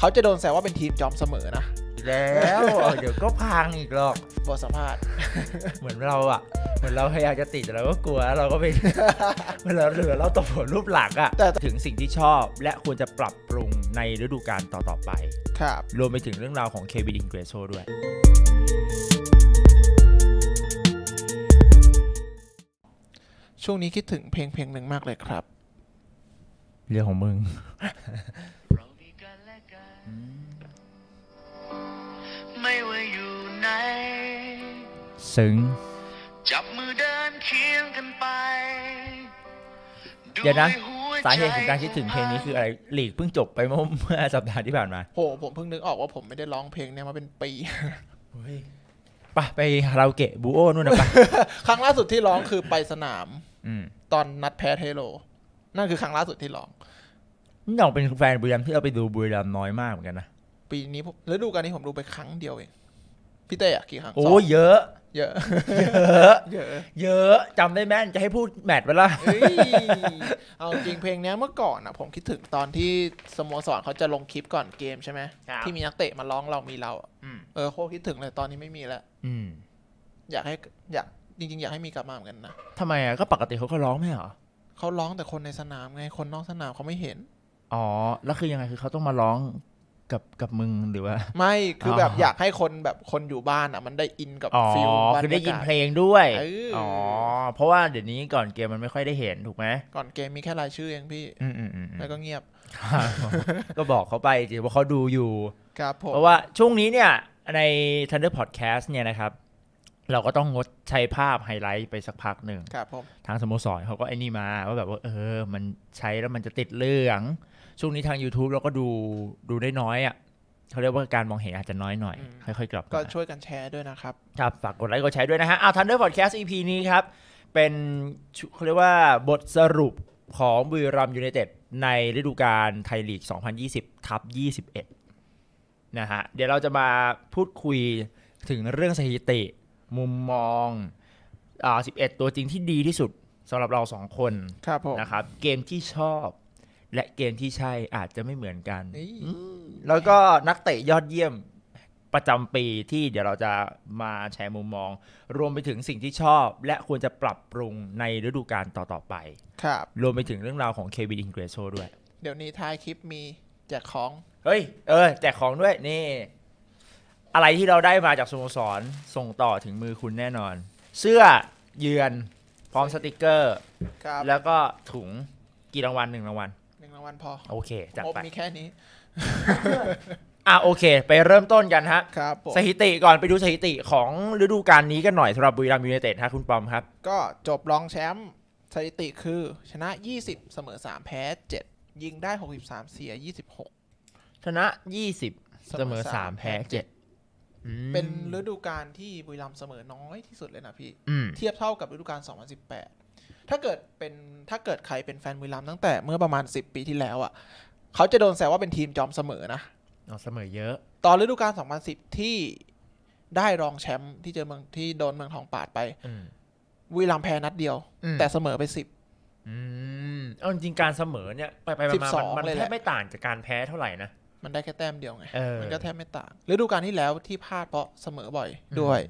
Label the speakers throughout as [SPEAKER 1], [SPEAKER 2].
[SPEAKER 1] เขาจะโดนแซวว่าเป็นทีมจอมเสมอนะ
[SPEAKER 2] แล้วเดี๋ยวก็พังอีกหรอกบทสัมภาษณ์ เหมือนเราอ่ะ เหมือนเราพยายามจะติดแต่เราก็กลัวเราก็ไปเหมือนเราเหลือเราตกผลรูปหลักอ่ะถึงสิ่งที่ชอบ และควรจะปรับปรุงในฤดูกาลต่อๆไป ครับ รวมไปถึงเรื่องราวของเควินอิงเกรโซด้วย
[SPEAKER 1] ช่วงนี้คิดถึงเพลงเพลงหนึ่งมากเลยครับ
[SPEAKER 2] เรื่องของมึงไม่ว่าอยู่ไหนซึง จับมือเดินเคียงกันไปเดี๋ยวนะสาเหตุของการคิดถึงเพลงนี้คืออะไรหลีกเพิ่งจบไปเมื่อสัปดาห์ที่ผ่านมา
[SPEAKER 1] โห ผมเพิ่งนึกออกว่าผมไม่ได้ร้องเพลงเนี้ยมาเป็นปี
[SPEAKER 2] ปะไปคาราโอเกะบูโอนู่นนะปะ
[SPEAKER 1] ครั้งล่าสุดที่ร้องคือไปสนาม ตอนนัดแพ้เทโลนั่นคือครั้งล่าสุดที่ร้อง
[SPEAKER 2] นี่เราเป็นแฟนบุรีรัมที่เราไปดูบุรีรัมน้อยมากเหมือนกันนะ
[SPEAKER 1] ปีนี้ผมแล้วดูกานนี้ผมดูไปครั้งเดียวเอง พี่เต้อะกี่ครั้ง โอ้ เยอะ เยอะ เยอะ เยอะจำได้แม่นจะให้พูดแมทไปละเอาจริงเพลงนี้เมื่อก่อนอะผมคิดถึงตอนที่สโมสรเขาจะลงคลิปก่อนเกมใช่ไหม ที่มีนักเตะมาร้องเรามีเรา เออโคคิดถึงเลยตอนนี้ไม่มีแล้วอยากให้อยากจริง ๆ อยากให้มีกลับมาเหมือนกันนะ
[SPEAKER 2] ทำไมอะก็ปกติเขาก็ร้องไม่หรอ
[SPEAKER 1] เขาร้องแต่คนในสนามไงคนนอกสนามเขาไม่เห็น
[SPEAKER 2] อ๋อ แล้วคือยังไงคือเขาต้องมาร้องกับกับมึงหรือว่า ไม่คือแบบอยากให้คนแบบคนอยู่บ้านอ่ะมันได้อินกับฟิลบ้านคือได้ยินเพลงด้วยอ๋อเพราะว่าเดี๋ยวนี้ก่อนเกมมันไม่ค่อยได้เห็นถูกไหม ก่อนเกมมีแค่รายชื่อเอ
[SPEAKER 1] งพี่แล้วก็เงียบ
[SPEAKER 2] ก็บอกเขาไปจีว่าเขาดูอยู่ครับผมเพราะว่าช่วงนี้เนี่ย ใน Thunder Podcast เนี่ยนะครับ เราก็ต้องงดใช้ภาพไฮไลท์ไปสักพักหนึ่งครับผมทางสโมสรเขาก็ไอ้นี่มาว่าแบบว่าเออ มันใช้แล้วมันจะติดเรื่องช่วงนี้ทาง YouTube เราก็ดูดูได้น้อยอ่ะเขาเรียกว่าการมองเห็นอาจจะน้อยหน่อย ค่อยๆ กลับก
[SPEAKER 1] ็ช่วยกันแชร์ด้วยนะครับ
[SPEAKER 2] ครับ ฝากกดไลค์กดแชร์ด้วยนะฮะเอาทันเดอร์พอดแคสต์ EP นี้ครับ เป็นเขาเรียกว่าบทสรุปของบุรีรัมยูไนเต็ดในฤดูกาลไทยลีก 2020ทับ21นะฮะเดี๋ยวเราจะมาพูดคุยถึงเรื่องสถิติมุมมองอ่า11ตัวจริงที่ดีที่สุดสำหรับเราสองคนครับนะครับเกมที่ชอบและเกมที่ใช่อาจจะไม่เหมือนกัน แล้วก็นักเตะยอดเยี่ยมประจำปีที่เดี๋ยวเราจะมาแชร์มุมมอง รวมไปถึงสิ่งที่ชอบและควรจะปรับปรุงในฤดูกาลต่อๆไป ครับ รวมไปถึงเรื่องราวของเควินอิงเกรโซด้วย เดี๋ยวนี้ท้ายคลิปมี แจกของ เฮ้ย เออ แจกของด้วย นี่ อะไรที่เราได้มาจากสโมสรส่งต่อถึงมือคุณแน่นอน เสื้อ เยือน พร้อมสติกเกอร์ ครับ แล้วก็ถุง กี่รางวัลหนึ่งรางวัล
[SPEAKER 1] างวัลพอโอเคจัดไปมีแค่นี้
[SPEAKER 2] อ่ะโอเค ไปเริ่มต้นกันฮะครับสถิติก่อนไปดูสถิติของฤดูกาลนี้กันหน่อยสำหรับบุรีรัมย์ยูไนเต็ดฮะคุณปอมครับ
[SPEAKER 1] ก็จบรองแชมป์สถิติคือชนะ 20เสมอ3แพ้ 7 ยิงได้ 63 เสีย
[SPEAKER 2] 26 ชนะ 20เสมอ3แพ้7เป็น
[SPEAKER 1] ฤดูกาลที่บุรีรัมย์เสมอน้อยที่สุดเลยนะพี่ เทียบเท่ากับฤดูกาล2018ถ้าเกิดเป็นถ้าเกิดใครเป็นแฟนวิลามตั้งแต่เมื่อประมาณ 10 ปีที่แล้วอ่ะเขาจะโดนแซวว่าเป็นทีมจอมเสมอนะเสมอเยอะ ตอนฤดูกาล2010ที่ได้รองแชมป์ที่เจอเมืองที่โดนเมืองทองปาดไปวิลามแพ้นัดเดียวแต่เสมอไปสิบเอาจริงการเสมอเนี่ยไปไปมามันแทบไ
[SPEAKER 2] ม่ต่างจากการแพ้เท่าไหร่นะ
[SPEAKER 1] มันได้แค่แต้มเดียวไงมันก็แทบไม่ต่างฤดูกาลที่แล้วที่พลาดเพราะเสมอบ่อยด้วย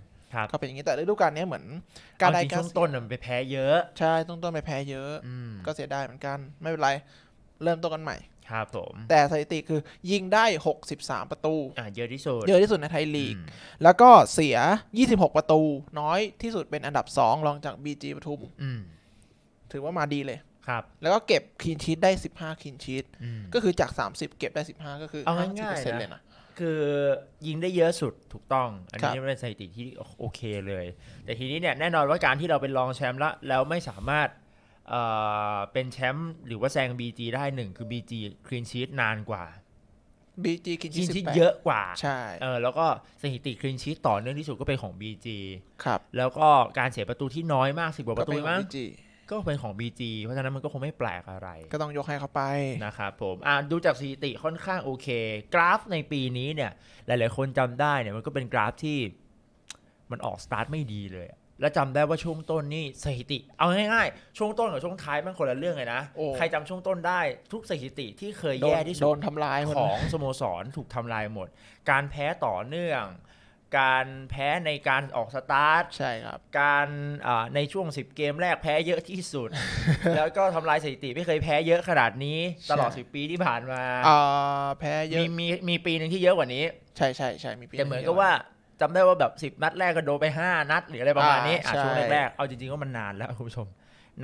[SPEAKER 1] ก็เป็นอย่างนี้ แต่ฤดูกาลนี้เหมือน การได้การช่วงต้นมันไปแพ้เยอะใช่ต้นต้นไปแพ้ เยอะก็เสียดายเหมือนกันไม่เป็นไรเริ่มต้นกันใหม่
[SPEAKER 2] ครับผมแต่
[SPEAKER 1] สถิติคือ ยิงได้ 63 ประตูอ่าเยอะที่สุดเยอะที่สุดในไทยลีกแล้วก็เสีย 26 ประตู น้อยที่สุดเป็นอันดับ2รองจาก BG ปทุมถือว่ามาดีเลยครับ แล้วก็เก็บคินชีตได้15คินชีตก็คือจาก 30 เก็บได้15ก็คือเอาง่ายๆเลยน
[SPEAKER 2] ะคือยิงได้เยอะสุดถูกต้อง อันนี้เป็นสถิติที่โอเคเลย แต่ทีนี้เนี่ยแน่นอนว่าการที่เราเป็นรองแชมป์ละแล้วไม่สามารถเเป็นแชมป์หรือว่าแซง BG ได้หนึ่งคือ BG คลีนชีตนานกว่า
[SPEAKER 1] BG คลีนชีตเยอะ
[SPEAKER 2] กว่าใช่เออแล้วก็สถิติคลีนชีตต่อเนื่องที่สุดก็เป็นของ BG ครับแล้วก็การเสียประตูที่น้อยมากสิบกว่าประตูมั้งก็เป็นของ BG เพราะฉะนั้นมันก็คงไม่แปลกอะไร ก็ต้องยกให้เขาไปนะครับผมอ่ดูจากสถิติค่อนข้างโอเค กราฟในปีนี้เนี่ยหลายๆคนจำได้เนี่ยมันก็เป็นกราฟที่มันออกสตาร์ทไม่ดีเลยและจำได้ว่าช่วงต้นนี่สถิติ เอาง่ายๆ ช่วงต้นกับช่วงท้ายมันคนละเรื่องเลยนะใครจำช่วงต้นได้ ทุกสถิติที่เคยแย่ที่สุดโดนทำลายของสโมสรถูกทำลายหมด การแพ้ต่อเนื่องการแพ้ในการออกสตาร์ทใช่ครับการในช่วง 10 เกมแรกแพ้เยอะที่สุด แล้วก็ทำลายสถิติไม่เคยแพ้เยอะขนาดนี้ตลอด10 ปีที่ผ่านมาแพ้เยอะมีมีมีปีหนึ่งที่เยอะกว่านี้ ใช่ใช่ใช่มีปีแต่เหมือนกับว่าจำได้ว่าแบบ 10 นัดแรกก็โดนไป 5 นัด หรืออะไรประมาณนี้ช่วงแรกๆเอาจริง ๆก็มันนานแล้วคุณผู้ชม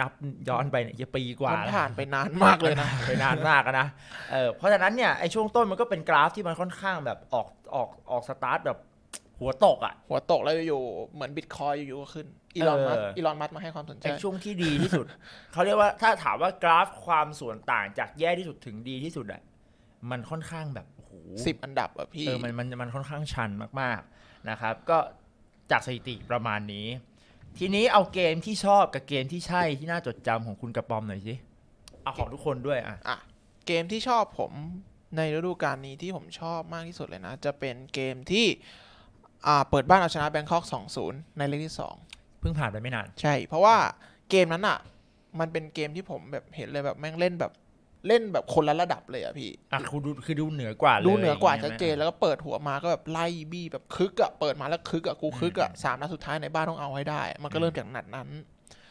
[SPEAKER 2] นับย้อนไปเนี่ยจะปีกว่าผ่านไปนานมากเลยนะไปนานมากนะเออเพราะฉะนั้นเนี่ยไอช่วงต้นมันก็เป็นกราฟที่มันค่อนข้างแบบออกออกออกสตาร์ทแบบหัวตกอ่ะ หัวตกแล้วอยู่เหมือนบิตคอยอยู่ก็ขึ้นอีลอนมัสอีลอน
[SPEAKER 1] มัสมาให้ความสนใจช่วง
[SPEAKER 2] ที่ดีที่สุด เขาเรียกว่าถ้าถามว่ากราฟความส่วนต่างจากแย่ที่สุดถึงดีที่สุดอ่ะ มันค่อนข้างแบบโอ้โหสิบอันดับอ่ะพี่เออมันมันมันค่อนข้างชันมากๆนะครับ ก็จากสถิติประมาณนี้ ทีนี้เอาเกมที่ชอบกับเกมที่ใช่ที่น่าจดจำของคุณกระปอมหน่อยสิเอาของทุกคนด้วยอ่ะอ่ะเกมที่ชอบผมในฤดูกาลนี้
[SPEAKER 1] ที่ผมชอบมากที่สุดเลยนะจะเป็นเกมที่อ่าเปิดบ้านเอาชนะแบงคอก 2-0 ในเลกที่2
[SPEAKER 2] เพิ่งผ่านไปไม่นาน
[SPEAKER 1] ใช่ เพราะว่าเกมนั้นอ่ะ มันเป็นเกมที่ผมแบบเห็นเลยแบบแม่งเล่นแบบเล่นแบบคนละระดับเลยอ่ะพี่
[SPEAKER 2] อ่ะคือดูคือดูเหนือกว่าเลยดูเหนือกว่าชัดเจนแล
[SPEAKER 1] ้วก็เปิดหัวมาก็แบบ ไล่บี้แบบคึกอ่ะเปิดมาแล้วคึกอ่ะกูคึกอ่ะสามนัดสุดท้ายในบ้านต้องเอาให้ได้ มันก็เริ่มจากนัดนั้น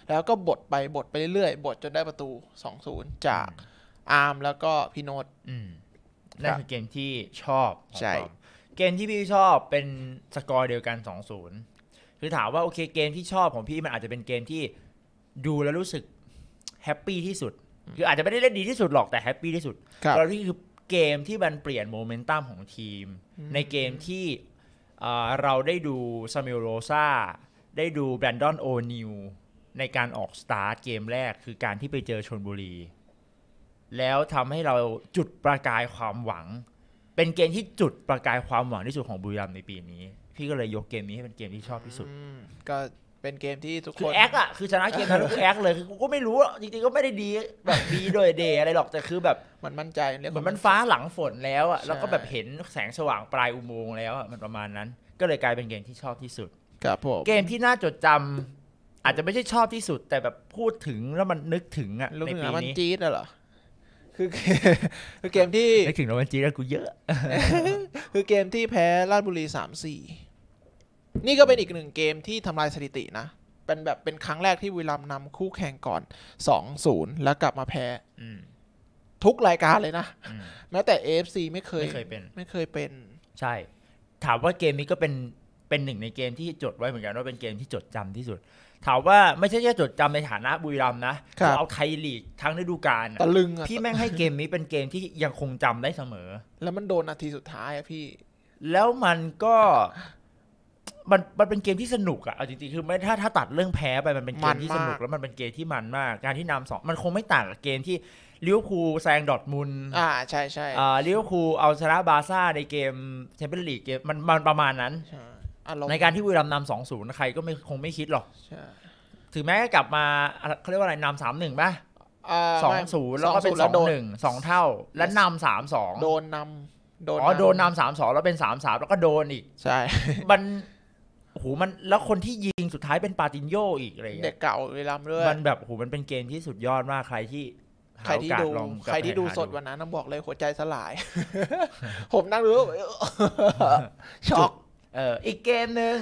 [SPEAKER 1] แล้วก็บดไปบดไปเรื่อยๆบดจนได้ประ
[SPEAKER 2] ตูสองศูนย์จากอาร์มแล้วก็พี่โนตนั่นคือเกมที่ชอบใช่เกมที่พี่ชอบเป็นสกอร์เดียวกัน2-0คือถามว่าโอเคเกมที่ชอบของพี่มันอาจจะเป็นเกมที่ดูแล้วรู้สึกแฮปปี้ที่สุด คืออาจจะไม่ได้เล่นดีที่สุดหรอกแต่แฮปปี้ที่สุดเราที่คือเกมที่มันเปลี่ยนโมเมนตัมของทีม ในเกมที่เราได้ดูซามิโรซาได้ดูแบรนดอนโอนิวในการออกสตาร์ทเกมแรกคือการที่ไปเจอชนบุรี แล้วทำให้เราจุดประกายความหวังเป็นเกมที่จุดประกายความหวังที่สุดของบุรีรัมในปีนี้ พี่ก็เลยยกเกมนี้ให้เป็นเกมที่ชอบที่สุด ก็เป็นเกมที่ทุกคนคือแอคอะคือชนะเกมนั้นคือแอคเลยคือก็ไม่รู้ จริงๆก็ไม่ได้ดีแบบดีโดยเดย์อะไรหรอกแต่คือแบบมันมั่นใจเหมือนมันฟ้าหลังฝนแล้วอะแล้วก็แบบเห็นแสงสว่างปลายอุโมงค์แล้วอะมันประมาณนั้น ก็เลยกลายเป็นเกมที่ชอบที่สุดครับผมเกมที่น่าจดจำ อาจจะไม่ใช่ชอบที่สุด แต่แบบพูดถึงแล้วมันนึกถึงอะในปีนี้มันจี๊ดเหรอคือคือเกมที่ถึงโรแมนจีแล้วกูเยอะ
[SPEAKER 1] คือเกมที่แพ้ราชบุรีสามสี่ นี่ก็เป็นอีกหนึ่งเกมที่ทำลายสถิตินะ เป็นแบบเป็นครั้งแรกที่วิลามนำคู่แข่งก่อนสองศูนย์แล้วกลับมาแพ้ทุกรายการเลยนะ
[SPEAKER 2] แม้แต่เอฟซีไม่เคยไม่เคยเป็นไม่เคยเป็นใช่ ถามว่าเกมนี้ก็เป็นเป็นหนึ่งในเกมที่จดไว้เหมือนกันว่าเป็นเกมที่จดจำที่สุดถามว่าไม่ใช่แค่จดจำในฐานะบุรีรัมนะ เอาไทยลีกทั้งฤดูกาลตะลึงพี่แม่งให้เกมนี้เป็นเกมที่ยังคงจำได้เสมอ แล้วมันโดนนาทีสุดท้ายอะพี่ แล้วมันก็มันมันเป็นเกมที่สนุกอะเอาจริงๆคือไม่ถ้าถ้าตัดเรื่องแพ้ไปมันเป็นเกมที่สนุกแล้วมันเป็นเกมที่มันมาก การที่นำสองมันคงไม่ต่างกับเกมที่ลิเวอร์พูลแซงดอทมุลอ่าใช่ใช่อ่าลิเวอร์พูลเอาชนะบาซ่าในเกมแชมเปี้ยนลีกเกมมันมันประมาณนั้นในการที่บุรีรัมย์นำสองศูนย์ใครก็ไม่คงไม่คิดหรอก ถึงแม้กลับมา เขาเรียกว่าอะไรนำสามหนึ่งป่ะ
[SPEAKER 1] สองศูนย์แล้วก็เป็นสองหนึ่งสองเท่า แล้วนำ
[SPEAKER 2] สามสอง โดนนำโดนอ๋อโดนนำสามสองแล้วเป็นสามสามแล้วก็โดนอีก ใช่ มันโหมัน แล้วคนที่ยิงสุดท้ายเป็นปาตินโยอีกอะไรเด็กเก่าเวลามื่อยมันแบบโหมันเป็นเกมที่สุดยอดมากใครที่ ใครที่ดู ใครที่ดูสด
[SPEAKER 1] วันนั้น้บอกเลยหัวใจสลายผมนั่งรู้ช
[SPEAKER 2] ็อกเอออีกเกมหนึ่ง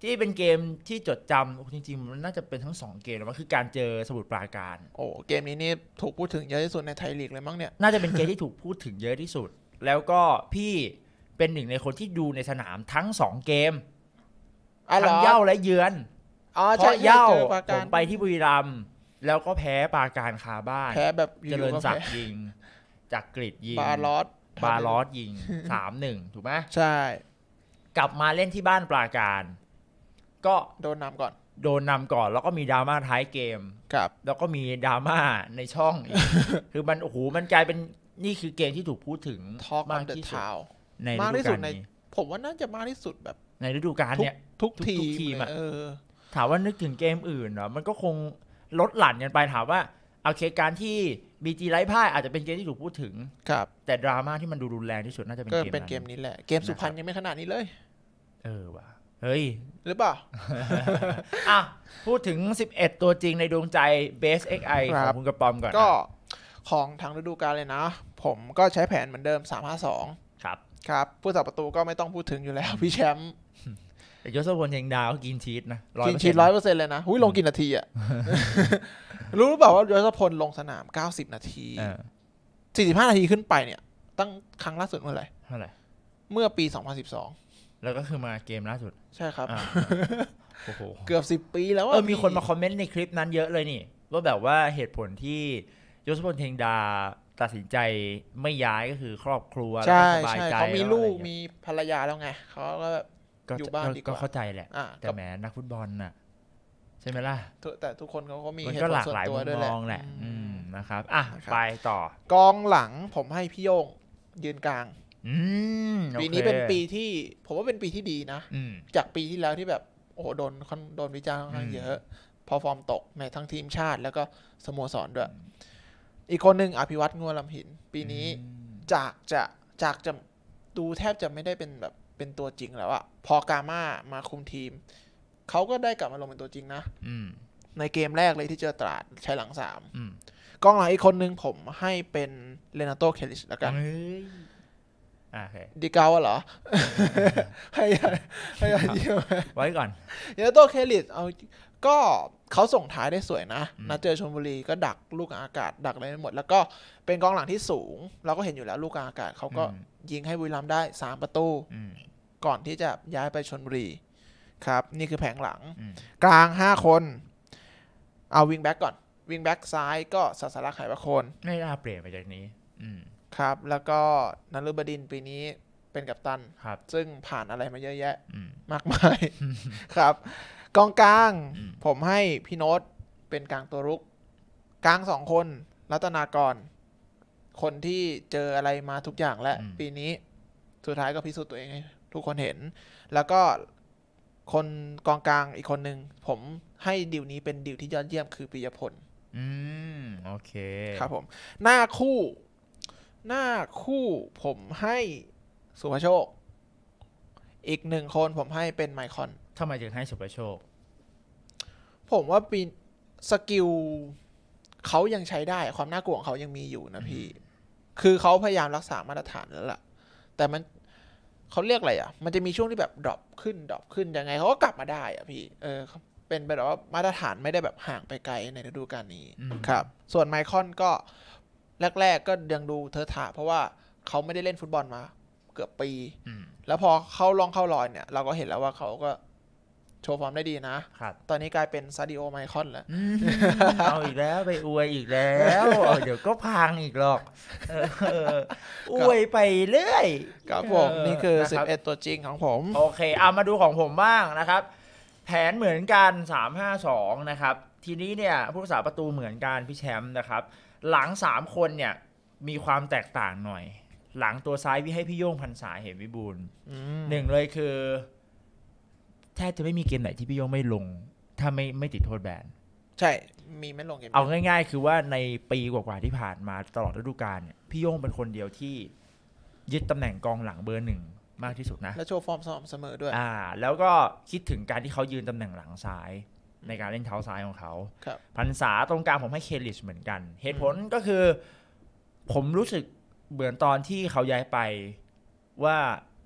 [SPEAKER 2] ที่เป็นเกมที่จดจำจริงๆมันน่าจะเป็นทั้ง2เกมมันคือการเจอสมุดปราการโอ้เกมนี้นี่ถูกพูดถึงเยอะที่สุดในไทยลีกเลยมั้งเนี่ยน่าจะเป็นเกมที่ถูกพูดถึงเยอะที่สุด แล้วก็พี่เป็นหนึ่งในคนที่ดูในสนามทั้ง2เกมทั้งเย้าและเยือนอ๋อใช่เย้าผมไปที่บุรีรัมย์แล้วก็แพ้ปราการคาบ้านแพ้แบบเจริญศักดิ์ยิงจากกรีดยิงบาลอสบาลอสยิงสามหนึ่งถูกไหมใช่กลับมาเล่นที่บ้านปราการ ก็โดนนำก่อน โดนนำก่อน แล้วก็มีดราม่าท้ายเกมครับ แล้วก็มีดราม่าในช่องคือมันโอ้โหมันกลายเป็นนี่คือเกมที่ถูกพูดถึงมากที่สุดในฤดูกาลนี้
[SPEAKER 1] ผมว่าน่าจะมากที่สุดแบบ
[SPEAKER 2] ในฤดูกาลเนี้ยทุกทีมอะถามว่านึกถึงเกมอื่นเหรอมันก็คงลดหลั่นกันไปถามว่าโอเค การที่บีจีไร้พ่าย อาจจะเป็นเกมที่ถูกพูดถึงครับ แต่ดราม่าที่มันดูรุนแรงที่สุดน่าจะเป็นเกมเป็นเกมนี้แหละเกมสุพรรณยังไม่ขนาดนี้เลย เออว่ะเฮ้ย หรือเปล่า อ่ะ พูดถึง 11 ตัวจริงในดวงใจ Base XI ของคุณกระปอม
[SPEAKER 1] ก่อนก็ของทางฤดูกาลเลยนะ ผมก็ใช้แผนเหมือนเดิม 352 ครับ ครับ ผู้ส่อประตูก็ไม่ต้องพูดถึงอยู่แล้วพี่แชมป์
[SPEAKER 2] ยศพลยังดาวกินชีสนะกินชีสร้
[SPEAKER 1] อยเปอร์เซ็นต์เลยนะหุ้ยลงกินนาทีอ่ะรู้หรือเปล่าว่ายศพลลงสนามเก้าสิบนาทีสสี่ิบห้านาทีขึ้นไปเนี่ย ตั้งครั้งล่าสุดเมื่อไหร่เมื่อ
[SPEAKER 2] ไหร่เมื่อปีบสองแล้วก็คือมาเกมล่าสุด ใช่ครับโอ้โหเกือบสิบปีแล้วเออมีคนมาคอมเมนต์ในคลิปนั้นเยอะเลยนี่ ว่าแบบว่าเหตุผลที่ยศพลเทงดาตัดสินใจไม่ย้ายก็คือครอบครัวสบายใจเขามีลูก
[SPEAKER 1] มีภรรยาแล้วไงเขาก็อยู่บ้านดีกว่าก็เข้าใจแหละแต
[SPEAKER 2] ่แหมนักฟุตบอลน่ะใช่ไหมล่ะ
[SPEAKER 1] แต่ทุกคนเขาก็มีเหตุผลส่วนตัวด้วยแหล
[SPEAKER 2] ะนะครับ อ่ะไปต่อ
[SPEAKER 1] กองหลังผมให้พี่โยงยืนกลางปีนี้เป็นปีที่ผมว่าเป็นปีที่ดีนะ จากปีที่แล้วที่แบบโอ้โดนโดนวิจารณ์ค่อนข้างเยอะพอฟอร์มตกในทั้งทีมชาติ แล้วก็สโมสรด้วย อีกคนหนึ่งอภิวัตงัวลำหิน ปีนี้จากจะจากจะดูแทบจะไม่ได้เป็นแบบเป็นตัวจริงแล้วอะพอกาม่ามาคุมทีมเขาก็ได้กลับมาลงเป็นตัวจริงนะ ในเกมแรกเลยที่เจอตราดใช้หลังสามกองหลังอีกคนนึงผมให้เป็นเลนาโตเคลิชแล้วกันดีเกาเหรอ ให้ให้้ยืมไว้ก่อนเลนาโตเคลิชเอาก็เขาส่งท้ายได้สวยนะ นัดเจอชลบุรีก็ดักลูกอากาศ ดักอะไรหมดแล้วก็เป็นกองหลังที่สูง เราก็เห็นอยู่แล้วลูกอากาศ เขาก็ยิงให้บุรีรัมย์ได้สามประตูก่อนที่จะย้ายไปชลบุรีครับ นี่คือแผงหลัง กลาง 5 คนเอาวิงแบ็กก่อนวิงแบ็กซ้ายก็สัสลักไ่ประโคนไม่น่าเปลี่ยนไปจากนี้ครับแล้วก็นันลุบดินปีนี้เป็นกัปตันครับซึ่งผ่านอะไรมาเยอะแยะมากมายครับ กองกลาง ผมให้พี่โน้ตเป็นกลางตัวรุก กลางสองคน รัตนากร คนที่เจออะไรมาทุกอย่างและปีนี้สุดท้ายก็พิสูจน์ตัวเองให้ทุกคนเห็น แล้วก็คนกองกลางอีกคนหนึ่งผมให้ดิวนี้เป็นดิวที่ยอดเยี่ยมคือปิยพล
[SPEAKER 2] อืมโอเคครับผมหน้าคู่
[SPEAKER 1] หน้าคู่ผมให้สุภโชค อีกหนึ่งคนผมให้เป็นไมคอนทำไมถึงให้สุภโชค ผมว่าปีสกิลเขายังใช้ได้ความน่ากลัวของเขายังมีอยู่นะพี่ คือเขาพยายามรักษามาตรฐานแล้วล่ะแต่มันเขาเรียกอะไรอ่ะ มันจะมีช่วงที่แบบดรอปขึ้นดรอปขึ้นยังไงเขาก็กลับมาได้อ่ะพี่ เออเป็นแบบว่า มาตรฐานไม่ได้แบบห่างไปไกลในฤดูกาลนี้ ครับ ส่วนไมคอนก็แรกๆก็ยังดูเธอถา เพราะว่าเขาไม่ได้เล่นฟุตบอลมา เกือบปี แล้วพอเขาลองเข้ารอยเนี่ยเราก็เห็นแล้วว่าเขาก็โชว์ฟอร์มได้ดีนะครับตอนนี้กลายเป็นซาดิโอไมคอนแล้ว เอาอีกแล้วไปอวยอีกแล้ว
[SPEAKER 2] เดี๋ยวก็พังอีกหรอก อวยไปเรื่อยครับผม นี่คือสิบเอ็11 ตัวจริงของผมโอเคเอามาดูของผมบ้างนะครับ แผนเหมือนกัน 3-5-2 นะครับ ทีนี้เนี่ยผู้รักษาประตูเหมือนกันพี่แชมป์นะครับ หลัง 3 คนเนี่ยมีความแตกต่างหน่อย หลังตัวซ้ายวิให้พี่โย่งพันษาเห็นวิบูลหนึ่งเลยคือแทบจะไม่มีเกมไหนที่พี่โยงไม่ลง ถ้าไม่ไม่ติดโทษแบน ใช่ มีไม่ลงเกม เอาง่าย ๆ คือว่าในปีกว่าๆที่ผ่านมาตลอดฤดูกาลเนี่ย พี่โยงเป็นคนเดียวที่ยึดตำแหน่งกองหลังเบอร์หนึ่งมากที่สุดนะ แล้วโชว์ฟอร์มสม่ำเสมอด้วย อ่า แล้วก็คิดถึงการที่เขายืนตำแหน่งหลังซ้ายในการเล่นเท้าซ้ายของเขา ครับพันษาตรงกลางผมให้เคลิชเหมือนกัน เหตุผลก็คือ ผมรู้สึกเหมือนตอนที่เขาย้ายไปว่า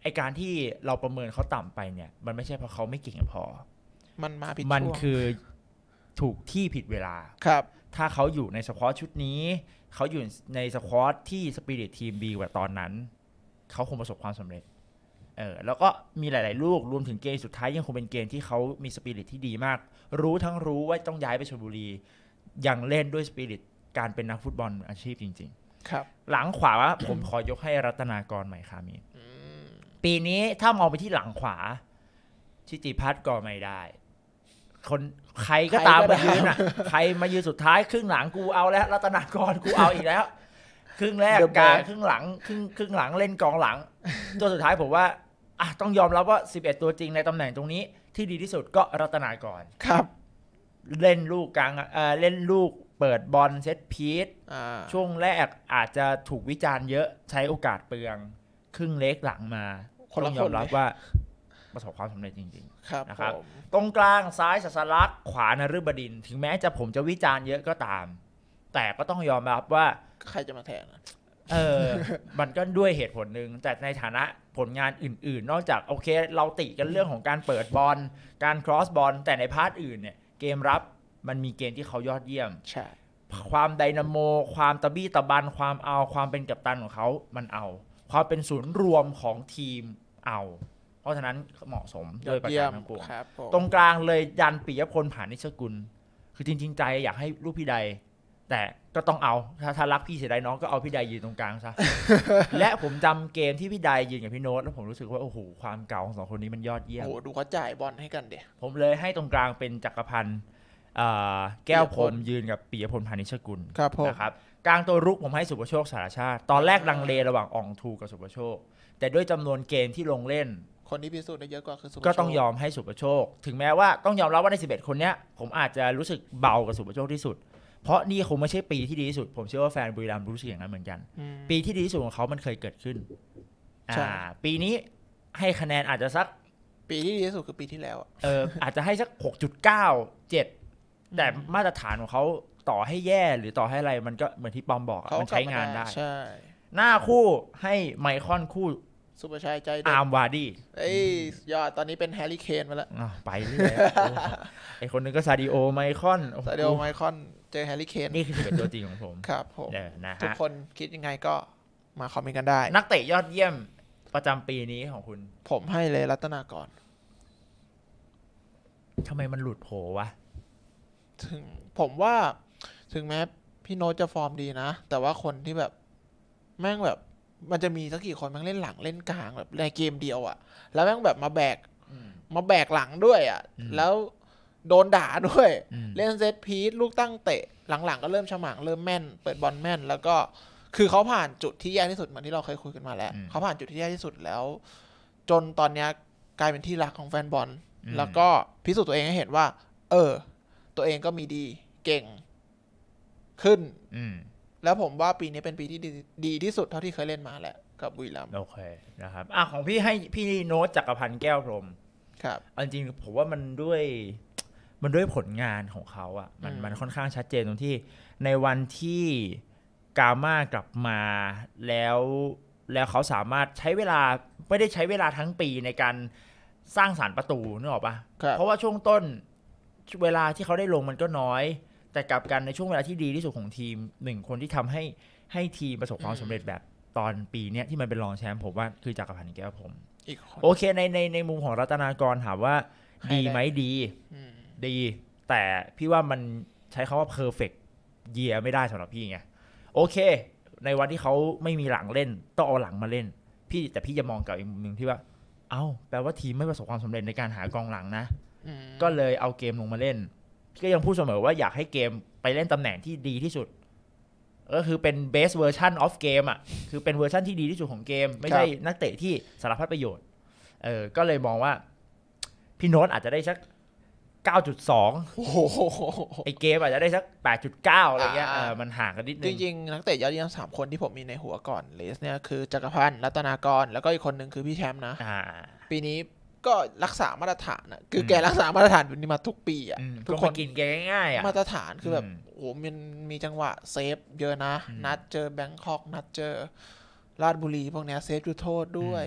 [SPEAKER 2] ไอการที่เราประเมินเขาต่ำไปเนี่ยมันไม่ใช่เพราะเขาไม่เก่งพอ มันมาผิดมันคือถูกที่ผิดเวลา ครับ ถ้าเขาอยู่ในสควอชชุดนี้เขาอยู่ในสควอชที่สปิริตทีมดีกว่าตอนนั้น เขาคงประสบความสำเร็จ เออแล้วก็มีหลาย ๆ ลูกรวมถึงเกมสุดท้ายยังคงเป็นเกมที่เขามีสปิริตที่ดีมาก รู้ทั้งรู้ว่าต้องย้ายไปชลบุรี ยังเล่นด้วยสปิริตการเป็นนักฟุตบอลอาชีพจริง ๆ ครับ หลังขวาผมขอยกให้รัตนากรใหม่คามีปีนี้ถ้ามองไปที่หลังขวาชิติพัฒน์ก็ไม่ได้ คนใครก็ตามมายืนอ่ะ ใครมายืนสุดท้าย ครึ่งหลังกูเอาแล้วรัตนากรกูเอาอีกแล้ว ครึ่งแรกกลางครึ่งหลังครึ่งครึ่งหลังเล่นกองหลัง ตัวสุดท้ายผมว่า อ่ะต้องยอมรับว่าสิบเอ็ดตัวจริงในตำแหน่งตรงนี้ ที่ดีที่สุดก็รัตนากรครับ เล่นลูกกลางเออเล่นลูกเปิดบอลเซตพีชช่วงแรกอาจจะถูกวิจารณ์เยอะใช้โอกาสเปลืองครึ่งเล็กหลังมา คนต้องยอมรับว่าประสบความสำเร็จจริงๆนะครับตรงกลางซ้ายสัสลักขวานรุบดิน ถึงแม้จะผมจะวิจารณ์เยอะก็ตาม แต่ก็ต้องยอมรับว่า ใครจะมาแทนเออ มันก็ด้วยเหตุผลหนึ่งแต่ในฐานะผลงานอื่นๆ นอกจากโอเค เราติกันเรื่องของการเปิดบอลการครอสบอลแต่ในพาร์ทอื่นเนี่ย เกมรับมันมีเกมที่เขายอดเยี่ยม ใช่ความไดนาโม ความตะบี้ตะบันความเอาความเป็นกัปตันของเขา มันเอาความเป็นศูนย์รวมของทีมเอา เพราะฉะนั้นเหมาะสมโดยประการทั้งปวงตรงกลางเลยยันปิยพลผ่านนิชกุล คือจริงๆใจอยากให้ลูกพี่ใดแต่ก็ต้องเอาถ้าถ้ารักพี่เสียดายน้องก็เอาพี่ใดยืนตรงกลางซะ และผมจำเกมที่พี่ใดยืนกับพี่โน้ตแล้วผมรู้สึกว่า โอ้โห ความเก่าของสองคนนี้มันยอดเยี่ยม โอ้ดูเขาจ่ายบอลให้กันเดี๋ยวผมเลยให้ตรงกลางเป็นจักรพันธ์แก้วพลมยืนกับปิยพล่านิชกุลนะครับกลางตัวรุกผมให้สุประโชคสารชาติ ตอนแรก ลังเลระหว่างอองทูกับสุประโชค แต่ด้วยจำนวนเกมที่ลงเล่น
[SPEAKER 1] คนที่พิสูจน์ได้เยอะกว่าคือสุประโชคก็ต้องยอม
[SPEAKER 2] ให้สุประโชค ถึงแม้ว่าต้องยอมรับว่าใน11คนเนี้ยผมอาจจะรู้สึกเบากับสุประโชคที่สุดเพราะนี่คงไม่ใช่ปีที่ดีที่สุดผมเชื่อว่าแฟนบุรีรัมรู้สึกอย่างนั้นเหมือนกัน ปีที่ดีที่สุดของเขา มันเคยเกิดขึ้นอ่าปีนี้ให้คะแนนอาจจะสักปีที่ดีที่สุดคือปีที่แล้ว เออ อาจจะให้สัก6.9 7แต่มาตรฐานของเขาต่อให้แย่หรือต่อให้อะไรมันก็เหมือนที่ปอมบอกมันใช้งานได้ใช่หน้าคู่ให้ไมคอนคู่สุปรชัยใจเด็ดอาร์มวารดี้เอ้ยอด ตอนนี้เป็นแฮร์รี่เคนมาแล้วไปเรื่อยไอคนนึงก็ซาดิโอไมคอนซาดิโอไม
[SPEAKER 1] คอน เจอแฮร์รี่เคนนี่คือเป็นตัวจริงของผม ครับผมนะฮะทุกคนคิดยังไงก็มาคอมเมนต์กันได้ นักเตะยอดเยี่ยมประจำปีนี้ของคุณ ผมให้เลยรัตนากร
[SPEAKER 2] ทำไมมันหลุดโผวะ
[SPEAKER 1] ถึง ผมว่าถึงแม้พี่โน้ตจะฟอร์มดีนะ แต่ว่าคนที่แบบแม่งแบบ มันจะมีสักกี่คนแม่งเล่นหลังเล่นกลางแบบในเกมเดียวอะ่ะ แล้วแม่งแบบมาแบก มาแบกหลังด้วยอะ่ะ แล้วโดนด่าด้วย เล่นเซตพีทลูกตั้งเตะ หลัง ๆ ก็เริ่มฉมังเริ่มแม่นเปิดบอลแม่น แล้วก็คือเขาผ่านจุดที่แย่ที่สุดเหมือนที่เราเคยคุยกันมาแล้ว เขาผ่านจุดที่แย่ที่สุดแล้ว จนตอนนี้กลายเป็นที่รักของแฟนบอลแล้วก็พิสูจน์ตัวเองให้เห็นว่า เออ ตัวเองก็มีดีเก่งขึ้น อืม แล้วผมว่าปีนี้เป็นปีที่ดีดที่สุดเท่าที่เคยเล่นมาแหละกับบุรีรั
[SPEAKER 2] มโอเค นะครับ อ่ะของพี่ให้พี่โน้ตจักรพันธ์แก้วพรมครับ อันจริงผมว่ามันด้วยมันด้วยผลงานของเขาอะ่ะมันมันค่อนข้างชัดเจนตรงที่ ในวันที่กาม่ากลับมาแล้วแล้วเขาสามารถใช้เวลา ไม่ได้ใช้เวลาทั้งปีในการสร้างสารประตูนึกออกปะเพราะว่าช่วงต้น เวลาที่เขาได้ลงมันก็น้อยแต่กลับกันในช่วงเวลาที่ดีที่สุดของทีมหนึ่งคนที่ทำให้ให้ทีมประสบความสำเร็จแบบตอนปีเนี้ยที่มันเป็นรองแชมป์ผมว่าคือจักรพันธ์แก้วผม โอเค ในในในมุมของรัตนากรถามว่า ดีไหมดีดี แต่พี่ว่ามันใช้คาว่าเพอร์เฟกต์เยียไม่ได้สำหรับพี่ไงโอเค ในวันที่เขาไม่มีหลังเล่น ต้องเอาหลังมาเล่น พี่แต่พี่จะมองกับอีกมุมหนึ่งที่ว่าเอา้าแปลว่าทีมไม่ประสบความสำเร็จในการหากองหลังนะก็เลยเอาเกมลงมาเล่นก็ยังพูดเสมอว่าอยากให้เกมไปเล่นตำแหน่งที่ดีที่สุด ก็คือเป็นเบสเวอร์ชันออฟเกมอ่ะ คือเป็นเวอร์ชันที่ดีที่สุดของเกมไม่ใช่นักเตะที่สารพัดประโยชน์เออ ก็เลยมองว่าพี่โน้ตอาจจะได้สัก 9.2โอ้โหไอเกมอาจจะได้สัก 8.9 อะไรเงี้ยเออมันห่างกันนิดนึงจริ
[SPEAKER 1] ง ๆ นักเตะยอดเยี่ยมสามคนที่ผมมีในหัวก่อนเลสเนี่ยคือจักรพันธ์รัตนากร แล้วก็อีกคนนึงคือพี่แชมป์นะปีนี้ก็รักษามาตรฐานอ่ะ คือแกรักษามาตรฐานแบบนี้มาทุกปีอ่ะทุกคนกินแกง่ายๆอ่ะ มาตรฐานคือแบบโอ้มันมีจังหวะเซฟเยอะนะนัดเจอแบงคอกนัดเจอราชบุรี พวกเนี้ยเซฟจุดโทษด้วย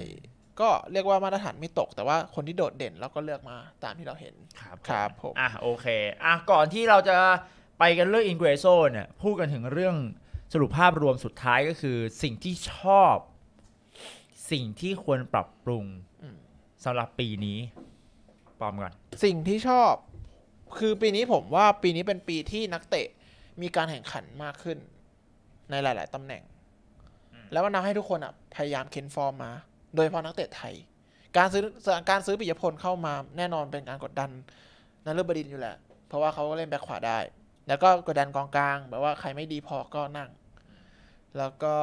[SPEAKER 1] ก็เรียกว่ามาตรฐานไม่ตก แต่ว่าคนที่โดดเด่นเราก็เลือกมาตามที่เราเห็นครับ
[SPEAKER 2] ครับผมอ่ะโอเค อ่ะก่อนที่เราจะไปกันเรื่องอินเกรโซเนี่ยพูดกันถึงเรื่องสรุปภาพรวมสุดท้ายก็คือสิ่งที่ชอบ สิ่งที่ควรปรับปรุงสำหรับปีนี้ปอมก่อน สิ่งที่ชอบ
[SPEAKER 1] คือปีนี้ผมว่าปีนี้เป็นปีที่นักเตะมีการแข่งขันมากขึ้นในหลาย ๆ ตำแหน่ง แล้วมันทำให้ทุกคนอ่ะพยายามเค้นฟอร์มมา โดยเฉพาะนักเตะไทย การซื้อการซื้อปิยพลเข้ามาแน่นอนเป็นการกดดันนันเลบดินอยู่แหละ เพราะว่าเขาก็เล่นแบ็คขวาได้ แล้วก็กดดันกองกลางแบบว่าใครไม่ดีพอก็นั่ง แล้วก็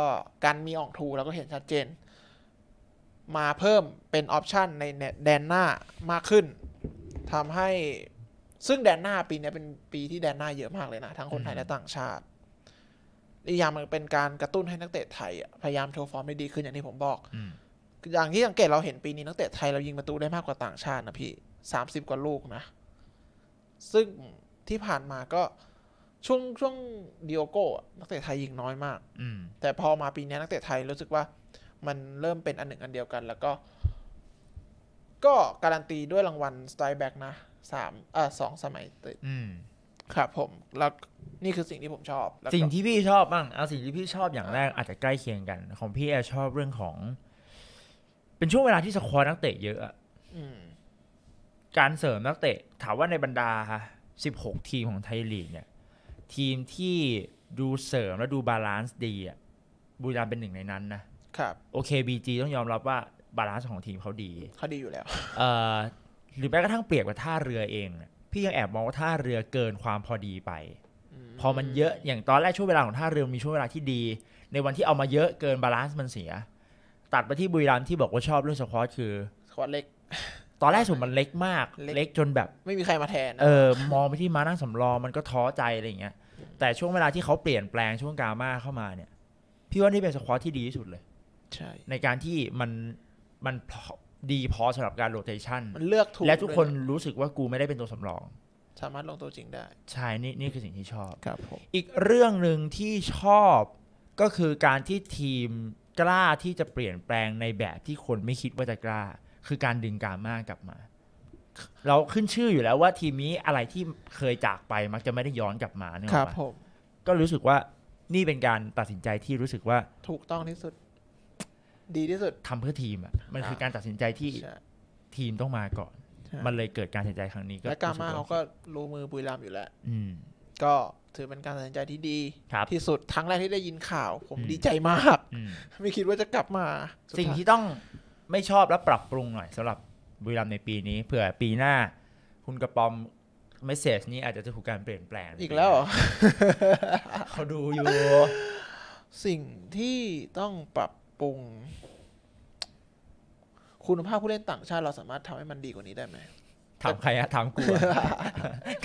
[SPEAKER 1] การมีออกทูเราก็เห็นชัดเจนมาเพิ่มเป็นออปชันในแดนหน้ามากขึ้น ทำให้ซึ่งแดนหน้าปีนี้เป็นปีที่แดนหน้าเยอะมากเลยนะทั้งคนไทยและต่างชาติอีกอย่างมันเป็นการกระตุ้นให้นักเตะไทยพยายามโชว์ฟอร์มได้ดีขึ้นอย่างที่ผมบอกอย่างที่สังเกตเราเห็นปีนี้นักเตะไทยเรายิงประตูได้มากกว่าต่างชาตินะพี่สามสิบกว่าลูกนะ ซึ่งที่ผ่านมาก็ช่วงช่วงดิโอโก้นักเตะไทยยิงน้อยมาก แต่พอมาปีนี้นักเตะไทยรู้สึกว่ามันเริ่มเป็นอันหนึ่ง อันเดียวกัน แล้วก็ ก็การันตีด้วยรางวัลสไตล์แบ็กนะสามเออสองสมัยติดครับ ผม แล้วนี่คือสิ่งที่ผมชอบ สิ่งที่พี่
[SPEAKER 2] ชอบบ้างเอาสิ่งที่พี่ชอบอย่างแรกอาจจะใกล้เคียงกัน ของพี่แอชอบเรื่องของ เป็นช่วงเวลาที่สควอนักเตะเยอะการเสริมนักเตะถามว่าในบรรดาสิบหกทีมของไทยลีกเนี่ยทีมที่ดูเสริมและดูบาลานซ์ดีอ่ะบุรีรัมย์เป็นหนึ่งในนั้นนะครับโอเคบีจีต้องยอมรับว่าบาลานซ์ของทีมเขาดีเขาดีอยู่แล้วเอ่อหรือแม้กระทั่งเปรียบกับท่าเรือเอง พี่ยังแอบมองว่าท่าเรือเกินความพอดีไป พอมันเยอะอย่างตอนแรกช่วงเวลาของท่าเรือมีช่วงเวลาที่ดี ในวันที่เอามาเยอะเกินบาลานซ์มันเสีย ตัดไปที่บุรีรัมย์ที่บอกว่าชอบเรื่องสควอตคือสควอตเล็กตอนแรกสุดมันเล็กมากเล็กจนแบบไม่มีใครมาแทนเออมองไปที่มานั่งสำรองมันก็ท้อใจอะไรอย่างเงี้ยแต่ช่วงเวลาที่เขาเปลี่ยนแปลงช่วงกามาเข้ามาเนี่ยพี่ว่านี่เป็นสควอตที่ดีที่สุดเลยใช่ในการที่มันมันดีพอสำหรับการโรเตชันมันเลือกถูกและทุกคนรู้สึกว่ากูไม่ได้เป็นตัวสำรอง
[SPEAKER 1] สามารถลงตัวจริงได้
[SPEAKER 2] ใช่นี่นี่คือสิ่งที่ชอบครับผมอีกเรื่องหนึ่งที่ชอบก็คือการที่ทีมกล้าที่จะเปลี่ยนแปลงในแบบที่คนไม่คิดว่าจะกล้า คือการดึงกามากลับมา เราขึ้นชื่ออยู่แล้วว่าทีมนี้อะไรที่เคยจากไปมักจะไม่ได้ย้อนกลับมาเนี่ยครับผมก็รู้สึกว่านี่เป็นการตัดสินใจที่รู้สึกว่าถูกต้องที่สุดดีที่สุดทำเพื่อทีมอ่ะมันคือการตัดสินใจที่ทีมต้องมาก่อน มันเลยเกิดการตัดสินใจครั้งนี้ก็และกามาเขาก็
[SPEAKER 1] รู้มือบุยรามอยู่แล้วก็ถือเป็นการตัดสินใจที่ดี ที่สุดทั้งแรกที่ได้ยินข่าว ผมดีใจมาก ไม่คิดว่าจะกลับมา สิ่งที่ต้อง
[SPEAKER 2] ไม่ชอบและปรับปรุงหน่อยสำหรับบุยรามในปีนี้เผื่อปีหน้า คุณกระปอมเมสเซจนี้ อาจจะถูกการเปลี่ยนแปลงอีกแล้ว
[SPEAKER 1] เขาดูอยู่ สิ่งที่ต้องปรับปรุง คุณภาพผู้เล่นต่างชาติเราสามารถทำให้มันดีกว่านี้ได้ไหม
[SPEAKER 2] ถามใครอะถามกู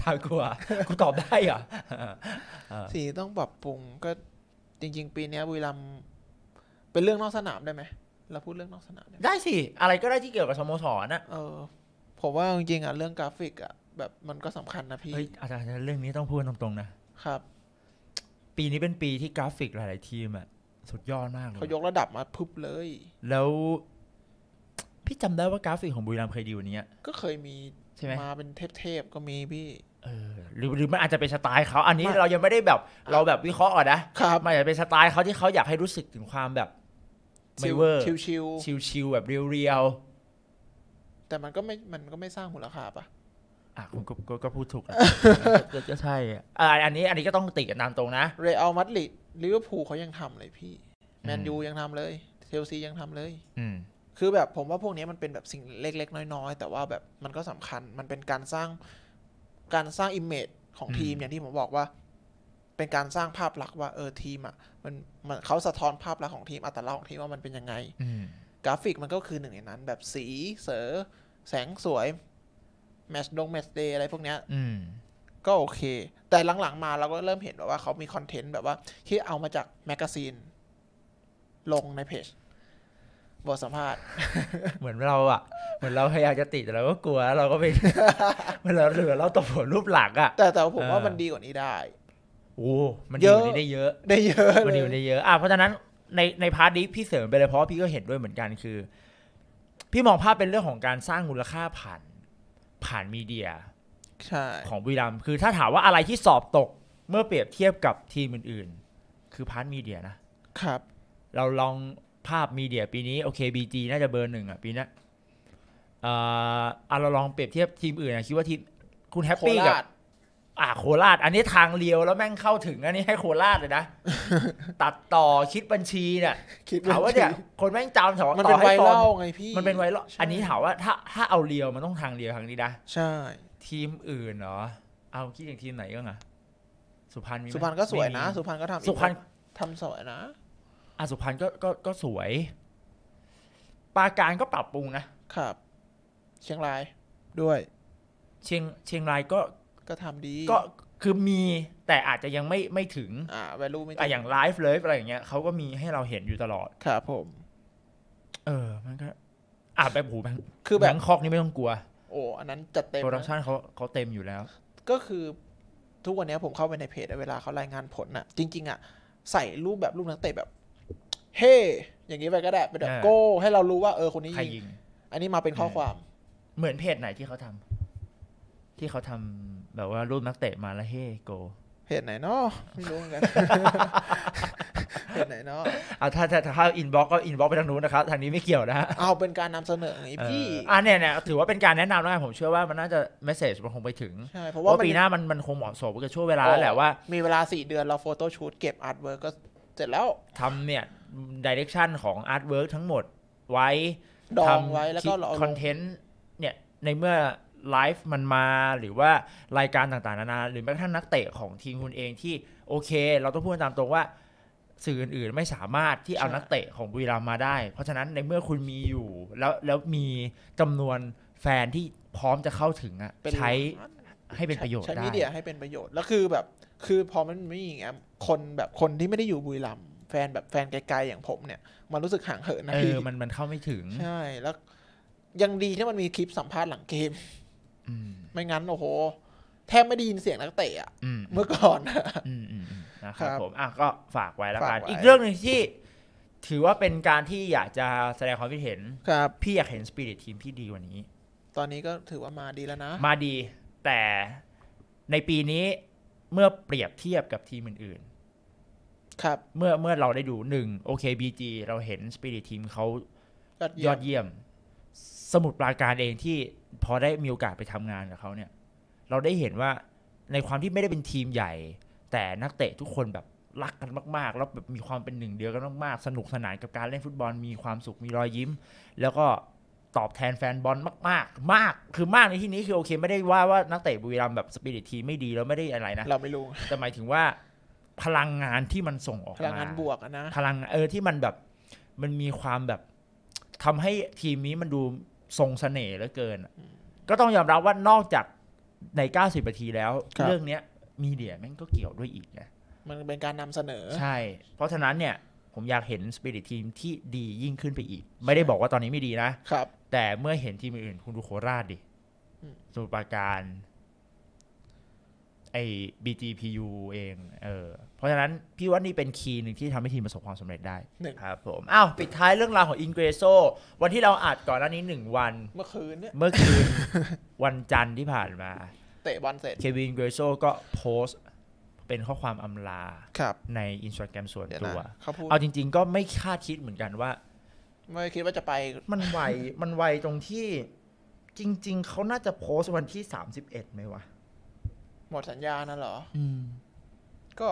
[SPEAKER 2] ถามกูอะกูตอบได้เหรอสี่
[SPEAKER 1] ต้องปรับปรุงก็ จริง ๆ ปีนี้บุรีรัมเป็นเรื่องนอกสนามได้ไหมเราพูดเรื่องนอกสนามได้สิอะไรก็ได้ที่เกี่ยวกับสโมสรนะเออ ผมว่าจริงๆอะเรื่องกราฟิกอะแบบมันก็ส
[SPEAKER 2] ำคัญนะพี่เฮ้ยอาจารย์เรื่องนี้ต้องพูดตรงๆนะครับ ปีนี้เป็นปีที่กราฟิกหลายๆทีมอะสุดยอดมากเลยเขา
[SPEAKER 1] ยกระดับมาปุบเลย
[SPEAKER 2] แล้ว พี่จำได้ว่ากราฟิกของบุรีรัมย์เคยดีวันนี้
[SPEAKER 1] ก็เคยมีใช่ไหมมาเป็นเทพๆ ก็มีพี
[SPEAKER 2] ่ เออ หรือหรือมันอาจจะเป็นสไตล์เขา อันนี้เรายังไม่ได้แบบเราแบบวิเคราะห์อ่ะนะครับมันอาจจะเป็นสไตล์เขาที่เขาอยากให้รู้สึกถึงความแบบไม่เวอร์ชิลชิลชิลชิลแบบเรียว
[SPEAKER 1] ๆ แต่มันก็ไม่มันก็ไม่สร้างมูลค่าปะ
[SPEAKER 2] อ่ะคุณก็ก็พูดถูกนะก็ใช่อ่ะอันนี้อันนี้ก็ต้องติกันตามตรงนะ
[SPEAKER 1] เรอัลมาดริดลิเวอร์พูลเขายังทำเลยพี่แมนยูยังทำเลยเชลซียังทำเลย อืคือแบบผมว่าพวกนี้มันเป็นแบบสิ่งเล็ก ๆ น้อย ๆ แต่ว่าแบบมันก็สำคัญ มันเป็นการสร้าง การสร้างอิมเมจของทีมอย่างที่ผมบอกว่า เป็นการสร้างภาพลักษณ์ว่าเออทีมอ่ะมันมันเขาสะท้อนภาพลักษณ์ของทีม อัตลักษณ์ของทีมว่ามันเป็นยังไงกราฟิกมันก็คือหนึ่งในนั้น แบบสีเสอ แสงสวยแมชดงแมชเดย์อะไรพวกเนี้ยก็โอเค แต่หลังๆ มาเราก็เริ่มเห็นแบบว่าเขามี คอนเทนต์แบบว่าที่เอามาจากแมกกาซีน ลงในเพจบทสัมภาษณ์
[SPEAKER 2] เหมือนเราอ่ะ เหมือนเราพยายามจะติดแต่เราก็กลัวเราก็ไปเหมือนเราเหลือเราตบหัวรูปหลักอ่ะแต่แต่ผมว่ามันดีกว่านี้ได้โอ้ มันดีกว่านี้ได้เยอะ ได้เยอะมันดีกว่านี้เยอะอ่ะเพราะฉะนั้น ในในพาร์ทนี้พี่เสริมไปเลยเพราะพี่ก็เห็นด้วยเหมือนกันคือ พี่มองภาพเป็นเรื่องของการสร้างมูลค่าผ่านผ่านมีเดียของบุรีรัมย์คือถ้าถามว่าอะไรที่สอบตกเมื่อเปรียบเทียบกับทีมอื่นๆคือพาร์ทมีเดียนะครับ เราลองภาพมีเดียปีนี้โอเคบีจีน่าจะเบอร์หนึ่งอ่ะปีนี้อ่าเราลองเปรียบเทียบทีมอื่นนะคิดว่าทีมคุณแฮปปี้กับอ่าโคราช อันนี้ทางเลียวแล้วแม่งเข้าถึงอันนี้ให้โคราชเลยนะ ตัดต่อคิดบัญชีเนี่ยถามว่าเนี่ย คนแม่งจำถามมันเป็นไวรัลไงพี่มันเป็นไวรัลอันนี้ถามว่าถ้าถ้าเอาเลียวมันต้องทางเลียวทางนี้นะใช่ทีมอื่นเหรอ เอาคิดอย่างทีมไหนก็ง่ะสุพรรณมีสุพรรณก็สวยนะ สุพรรณก็ทำสุพรรณทำสวยนะอ่ะสุพรรณก็ก็ก็สวย ปาการก็ปรับปรุงนะ ครับ เชียงรายด้วย เชียง เชียงรายก็ก็ทำดี ก็คือมีแต่อาจจะยังไม่ไม่ถึง อ่าว a l u ไม่ถึงอ่ะอย่างไลฟ์เลยอะไรอย่างเงี้ยเขาก็มีให้เราเห็นอยู่ตลอดครับผม เออ มันก็อ่ะแบบหูแบงคือแบงคอกนี่ไม่ต้องกลัว
[SPEAKER 1] โอ้อันนั้นจัดเต็มโปรดักชัน
[SPEAKER 2] เขาเขาเต็มอยู่แล้ว
[SPEAKER 1] ก็คือทุกวันนี้ผมเข้าไปในเพจเวลาเขารายงานผลน่ะ จริงๆอ่ะใส่รูปแบบรูปนักเตะแบบ เฮ่ hey! อย่างนี้ไปก็ได้เป็นแบบ โก้ให้เรารู้ว่าเออคนนี้ยิง อันนี้มาเป็นข้อความ
[SPEAKER 2] เหมือนเพจไหนที่เขาทำ ที่เขาทำแบบว่ารูปนักเตะมาแล้วเฮ้โกจไหนเนาะไม่รู้เหมือนกัน
[SPEAKER 1] เพจไหนเนาะ
[SPEAKER 2] อ่ะถ้าถ้าถ้าอินบ็อกก็อินบ็อกไปทางนู้นนะครับ ทางนี้ไม่เกี่ยวนะะเอาเป็นการนำเสนอไงพี่อ่ะเนี่ยเนี่ยถือว่าเป็นการแนะนำแล้วกันผมเชื่อว่ามันน่าจะเมสเซจมันคงไปถึงใช่เพราะว่าปีหน้ามันมันคงเหมาะสมกับช่วงเวลาแหละว่า
[SPEAKER 1] มีเวลาสี่เดือนเราโฟโต้ชูตเก็บอาร์ตเวิร์กก็เสร็จแล้ว
[SPEAKER 2] ทำเนี่ยดิเรกชันของอาร์ตเวิร์กทั้งหมดไว้ ดองไว้แล้วก็คอนเทนต์เนี่ยในเมื่อไลฟ์มันมาหรือว่ารายการต่างๆ นานาหรือแม้กระทั่งนักเตะของทีมคุณเองที่โอเค เราต้องพูดตามตรงว่า สื่ออื่นๆไม่สามารถที่เอานักเตะของบุรีรัมมาได้ เพราะฉะนั้น ในเมื่อคุณมีอยู่ แล้วแล้วมีจำนวนแฟนที่พร้อมจะเข้าถึงอะใช้ให้เป็นประโยชน์ได้ใช้มีเดียให
[SPEAKER 1] ้เป็นประโยชน์แล้วคือแบบ คือพอมันไม่อย่างเงี้ยคนแบบคนที่ไม่ได้อยู่บุรีรัมแฟนแบบแฟนไกลๆอย่างผมเนี่ย มันรู้สึกห่างเหินนะพี่มันมันเข้าไม่ถึงใช่แล้วยังดีที่มันมีคลิปสัมภาษณ์หลังเกมไม่งั้นโอ้โหแทบไม่ได้ยินเสียงนักเตะอ่ะเมื่อก่อน
[SPEAKER 2] นะครับผมอ่ะก็ฝากไว้แล้วกัน อีกเรื่องหนึ่งที่ถือว่าเป็นการที่อยากจะแสดงความคิดเห็น ครับพี่อยากเห็นสปิริตทีมที่ดีกว่านี้ ตอนนี้ก็ถือว่ามาดีแล้วนะ มาดีแต่ในปีนี้เมื่อเปรียบเทียบกับทีมอื่นๆครับ เมื่อเมื่อเราได้ดูหนึ่งโอเคบีจีเราเห็นสปิริตทีมเขายอดเยี่ยมสมุดปราการเองที่พอได้มีโอกาสไปทำงานกับเขาเนี่ย เราได้เห็นว่าในความที่ไม่ได้เป็นทีมใหญ่ แต่นักเตะทุกคนแบบรักกันมาก ๆ แล้วแบบมีความเป็นหนึ่งเดียวกันมากๆสนุกสนานกับการเล่นฟุตบอล มีความสุขมีรอยยิ้ม แล้วก็ตอบแทนแฟนบอลมาก ๆ มากคือมากในที่นี้คือโอเค ไม่ได้ว่าว่า นักเตะบุรีรัมแบบสปิริตทีไม่ดีแล้วไม่ได้อะไรนะเราไม่รู้แต่หมายถึงว่า พลังงานที่มันส่งออกมาพลังงานบวกนะพลังเออที่มันแบบมันมีความแบบ ทำให้ทีมนี้มันดูทรงสเสน่ห์เหลือเกิน ก็ต้องยอมรับว่านอกจากใน 90 นาทีแล้วรเรื่องเนี้ย มีเดียแม่งก็เกี่ยวด้วยอีกนะ
[SPEAKER 1] มันเป็นการนำเสนอ ใช่
[SPEAKER 2] เพราะฉะนั้นเนี่ย ผมอยากเห็นสปิริตทีมที่ดียิ่งขึ้นไปอีก ไม่ได้บอกว่าตอนนี้ไม่ดีนะครับ แต่เมื่อเห็นทีมอื่น คุณดูโคราชดิสมุทรปราการไอ้ BGPU เองเออเพราะฉะนั้น พี่ว่านี่เป็นคีย์หนึ่งที่ทำให้ทีมประสบความสำเร็จได้ ครับ ผม อ้าว ปิดท้ายเรื่องราวของอินเกรโซ วันที่เราอาจก่อนหน้านี้หนึ่งวัน เมื่อคืนเนี่ย เมื่อคืน วันจันทร์ที่ผ่านมา เตะบอลเสร็จ เควินเกรโซก็โพสเป็นข้อความอำลาในอินสตาแกรมส่วนตัว เอาจริงๆ ก็ไม่คาดคิดเหมือนกันว่า ไม่คิดว่าจะไป มันไว มันไวตรงที่ จริง ๆเขาน่าจะโพสต์วันที่31ไหมวะหมด
[SPEAKER 1] สัญญานั่นเหรอ อืม ก็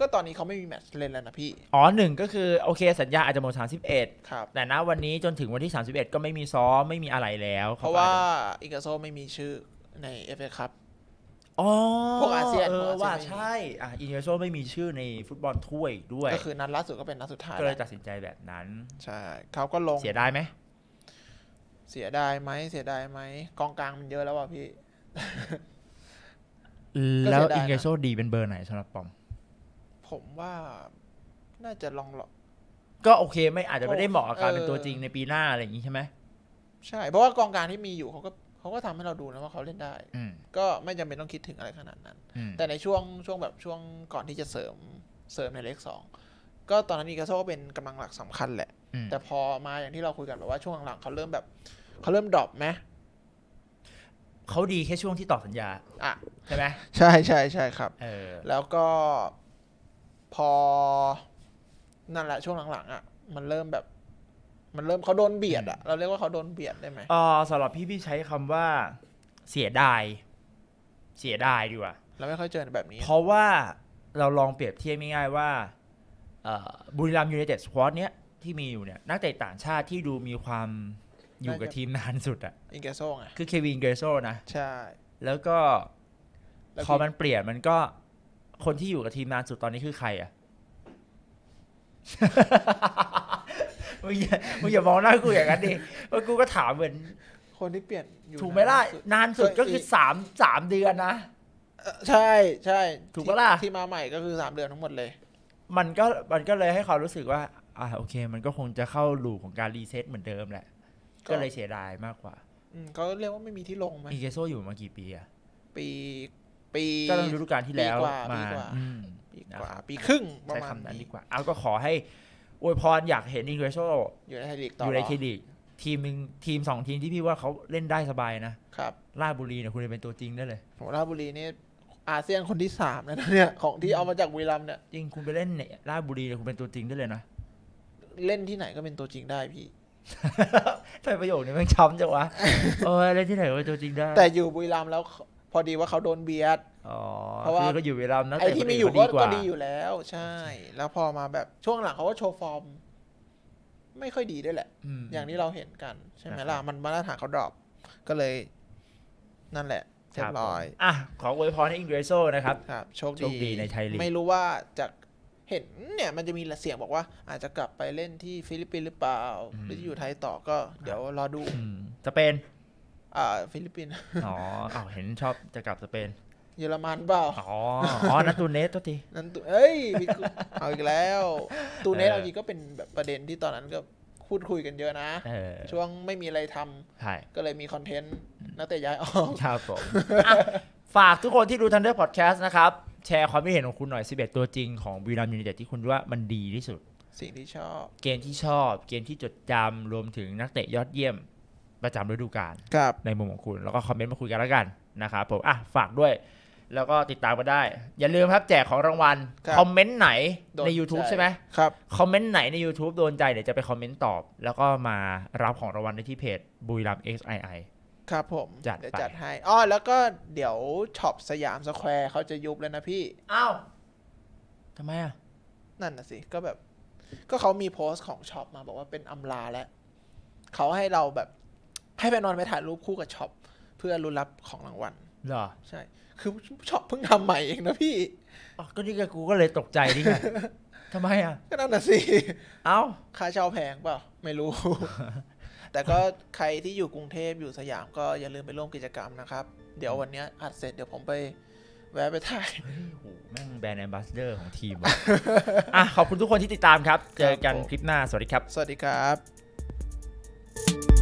[SPEAKER 1] ก็ตอนนี้เขาไม่มีแมตช์เล่นแล้วนะพี่
[SPEAKER 2] อ๋อหนึ่งก็คือโอเคสัญญาอาจจะหมดสสามิบเอ็ดครับแต่นะวันนี้จนถึงวันที่สสามิบเอ็ดก็ไม่มีซ้อม ไม่มีอะไรแล้ว เพราะว่า
[SPEAKER 1] อิกาโซไม่มีชื่อในเอฟเอครับ
[SPEAKER 2] พวกอาเซียนเออว่าใช่อินเวโซไม่มีชื่อในฟุตบอลถ้วยด้วย ก็คือนัดล่าสุดก็เป็นนัดสุดท้ายก็เลยตัดสินใจแบบนั้น ใช่เขาก็ลง เสียดายไหม
[SPEAKER 1] เสียดายไหมเสียดายไหมกองกลางมันเยอะแล้วว่ะพี่
[SPEAKER 2] แล้วอินเกโซดีเป็นเบอร์ไหนสำหรับปอม ผมว่าน่าจะลองหรอกก็โอเคไม่อาจจะไม่ได้เหมาะกับการเป็นตัวจริงในปีหน้าอะไรอย่างนี้ใช่ไหม
[SPEAKER 1] ใช่ เพราะว่ากองการที่มีอยู่เขาก็เขาก็ทำให้เราดูนะ ว่าเขาเล่นได้ ก็ไม่จำเป็นต้องคิดถึงอะไรขนาดนั้น แต่ในช่วงช่วงแบบช่วงก่อนที่จะเสริมเสริมในเลขสอง ก็ตอนนั้นอีกโซก็เป็นกำลังหลักสำคัญแหละแต่พอมาอย่างที่เราคุยกันแบบว่าช่วงหลังเขาเริ่มแบบเขาเริ่มดรอปไหมเขาดีแค่ช่วงที่ต่อสัญญา อ่ะใช่ไหมใช่ใช่ใช่ครับ เออ แล้วก็พอ นั่นแหละช่วงหลังๆอ่ะมันเริ่มแบบมันเริ่มเขาโดนเบียดอ่ะเราเรียกว่าเขาโดนเบียดได้ไหมอ๋
[SPEAKER 2] อสำหรับพี่พี่ใช้คำว่าเสียดาย เสียดายดีกว่าเราไม่ค่อยเจอแบบนี้เพราะว่าเราลองเปรียบเทียบง่ายๆว่าบุรีรัมยูไนเต็ดสควอตเนี้ยที่มีอยู่เนี่ยนักเตะต่างชาติที่ดูมีความอยู่กับทีมนานสุดอ่ะอิงเกโซไงคือเควินเกโซ่นะ ใช่ แล้วก็ พอมันเปลี่ยนมันก็ คนที่อยู่กับทีมนานสุดตอนนี้คือใครอ่ะมึงอย่ามึงอย่ามองหน้ากูอย่างนั้นดิเพราะกูก็ถามเหมือน คนที่เปลี่ยนอยู่ถูกไหมล่ะ นานสุดก็คือสามสามเดือนนะ
[SPEAKER 1] ใช่ใช่ถูกปะล่ะที่มาใหม่ก็คือสามเดือนทั้งหมดเลย มันก็มันก็เ
[SPEAKER 2] ลยให้เขารู้สึกว่า อ่า โอเค มันก็คงจะเข้าลูปของการรีเซ็ตเหมือนเดิมแหละก็เลยเสียดายมากกว่า
[SPEAKER 1] ขาเรียกว่าไม่มีที่ลงไหมอีเกโซ
[SPEAKER 2] อยู่มากี่ปีอะ ปี ปี ก็ต้องดูดูการที่แล้วมาปีกว่า ปีครึ่งประมาณนั้นดีกว่า เอาก็ขอให้อวยพรอยากเห็นอีเกโซอยู่ในไทยลีกต่ออยู่ในไทยลีกทีมหนึ่งทีมสองทีมที่พี่ว่าเขาเล่นได้สบายนะ ครับ ราชบุรีเนี่ยคุณจะเป็นตัวจริงได้เลยผมราชบุรีนี่อาเซียนคนที่สามนะเนี่ยของที่เอามาจากวีรัมเนี่ยจริงคุณไปเล่นเนี่ยราชบุรีเนี่ย คุณเป็นตัวจริงได้เล
[SPEAKER 1] ยนะเล่นที่ไหนก็เป็นตัวจริงได้พี่ทำไมประโยคนี้มั
[SPEAKER 2] นช้ำจังวะโอ้ยอะไรที่ไหนว่าตัวจริงได้ แต่อยู่บุรี
[SPEAKER 1] รัมย์แล้ว พอดีว่าเขาโดนเบียด
[SPEAKER 2] เพราะว่าก็อยู่บุรีรัมย์นะไอ้ที่ไม่อยู่ก็ดีอยู่
[SPEAKER 1] แล้ว ใช่ แล้วพอมาแบบช่วงหลังเขาก็โชว์ฟอร์ม ไม่ค่อยดีด้วยแหละอย่างที่เราเห็นกันใช่ไหมล่ะมันมาตรฐานเขาดรอปก็เลย นั่นแหละเรียบร้อยอ่ะขออวยพรให้อิงเกรโซนะครับ โชคดีในไทยลีกไม่รู้ว่าจากเห็นเนี่ยมันจะมีเสียงบอกว่า อาจจะกลับไปเล่นที่ฟิลิปปินส์หรือเปล่า หรืออยู่ไทยต่อก็ เดี๋ยวรอดู
[SPEAKER 2] สเปนอ่าฟิลิปปินส์อ๋อเห็นชอบจะกลับสเปน
[SPEAKER 1] เยอรมันเปล่าอ๋ออ๋อนัตู
[SPEAKER 2] เนสตัวทีนัน
[SPEAKER 1] ตูเอ้ยเอาอีกแล้ว ตูเนสเอาจริงก็เป็นแบบประเด็นที่ตอนนั้นก็พูดคุยกันเยอะนะ ช่วงไม่มีอะไรท
[SPEAKER 2] ำก็เลยมีคอนเทนต์นักเตะย้ายออกครับผมฝากทุกคนที่ดูทันเดอร์พอดแคสต์นะครับแชร์ความคิดเห็นของคุณหน่อย 11 ตัวจริงของบุรีรัมย์ยูไนเต็ดที่คุณว่ามันดีที่สุด สิ่งที่ชอบ เกมที่ชอบ เกมที่จดจำรวมถึงนักเตะยอดเยี่ยม ประจำฤดูกาลครับในมุมของคุณ แล้วก็คอมเมนต์มาคุยกันแล้วกันนะครับผมอ่ะฝากด้วย แล้วก็ติดตามมาได้ อย่าลืมครับแจกของรางวัลคคอมเมนต์ไหนใน YouTube ใช่ไหมครับคอมเมนต์ไหนใน YouTube โดนใจเดี๋ยวจะไปคอมเมนต์ตอบ แล้วก็มารับของรางวัลในที่เพจบุยรัม XII ครับผมจัดจัด
[SPEAKER 1] ให้อ๋อแล้วก็เดี๋ยวช็อปสยามสแควร์เขาจะยุบแล้วนะพี่
[SPEAKER 2] อ้าวทำไมอ่ะ
[SPEAKER 1] นั่นน่ะสิ ก็แบบ ก็เขามีโพสต์ของช็อปมาบอกว่าเป็นอำลาแล้วเขาให้เราแบบ ให้ไปนอนไปถ่ายรูปคู่กับช็อปเพื่อรุ่นรับของรางวัลเหรอ ใช่ คือช็อปเพิ่งทำใหม่เองนะพี่อ๋อก็
[SPEAKER 2] นี่กกูก็เลยตกใจนี่ไงทำไมอ่ะ
[SPEAKER 1] ก็นั่นน่ะสิเอ้าค่าเช่าแพงเปล่าไม่รู้แต่ก็ใครที่อยู่กรุงเทพอยู่สยามก็อย่าลืมไปร่วมกิจกรรมนะครับ เดี๋ยววันนี้อัดเสร็จเดี๋ยวผมไป
[SPEAKER 2] แวะไปถ่ายโอ้แม่งแบรนด์แอมบาสเดอร์ของทีมอ่ะ ขอบคุณทุกคนที่ติดตามครับ เจอกันคลิปหน้าสวัสดีครับ สวัสดีครับ